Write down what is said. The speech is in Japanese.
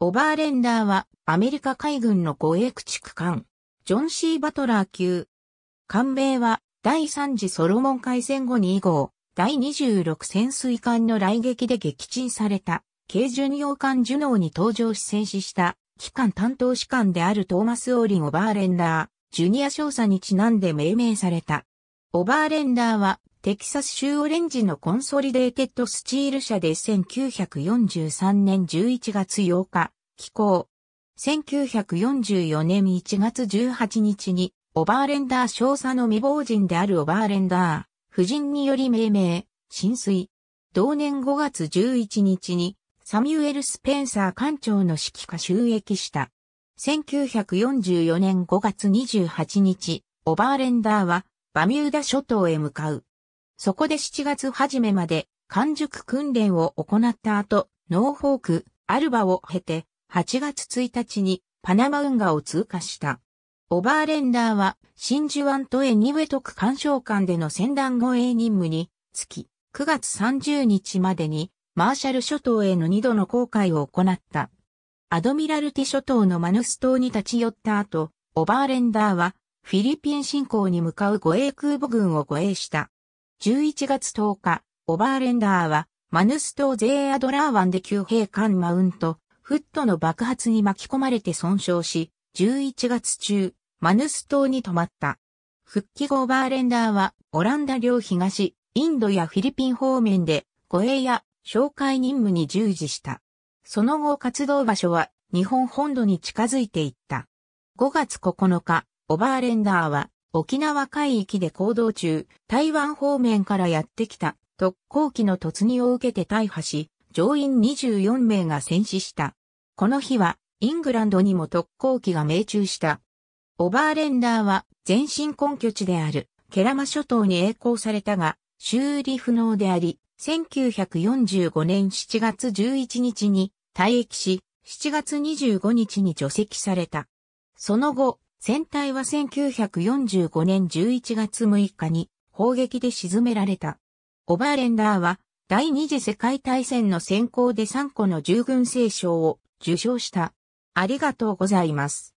オバーレンダーはアメリカ海軍の護衛駆逐艦、ジョン・シー・バトラー級。艦名は第3次ソロモン海戦後2号、第26潜水艦の来撃で撃沈された、軽巡洋艦ジュノーに登場し戦死した、機関担当士官であるトーマス・オーリン・オバーレンダー、ジュニア少佐にちなんで命名された。オバーレンダーは、テキサス州オレンジのコンソリデーテッドスチール社で1943年11月8日、寄港。1944年1月18日に、オバーレンダー少佐の未亡人であるオバーレンダー、夫人により命名、浸水。同年5月11日に、サミュエル・スペンサー艦長の指揮下収益した。1944年5月28日、オバーレンダーはバミューダ諸島へ向かう。そこで7月初めまで完熟訓練を行った後、ノーフォーク、アルバを経て、8月1日にパナマ運河を通過した。オバーレンダーは真珠湾とエニウェトク干渉間での船団護衛任務につき、9月30日までにマーシャル諸島への2度の航海を行った。アドミラルティ諸島のマヌス島に立ち寄った後、オバーレンダーはフィリピン侵攻に向かう護衛空母軍を護衛した。11月10日、オバーレンダーはマヌス島ゼーアドラー湾で旧兵艦マウント、フットの爆発に巻き込まれて損傷し、11月中、マヌス島に泊まった。復帰後バーレンダーは、オランダ領東、インドやフィリピン方面で、護衛や紹介任務に従事した。その後活動場所は、日本本土に近づいていった。5月9日、オバーレンダーは、沖縄海域で行動中、台湾方面からやってきた特攻機の突入を受けて大破し、乗員24名が戦死した。この日は、イングランドにも特攻機が命中した。オバーレンダーは前身根拠地であるケラマ諸島に栄光されたが修理不能であり、1945年7月11日に退役し、7月25日に除籍された。その後、船体は1945年11月6日に砲撃で沈められた。オバーレンダーは第二次世界大戦の選考で3個の従軍聖賞を受賞した。ありがとうございます。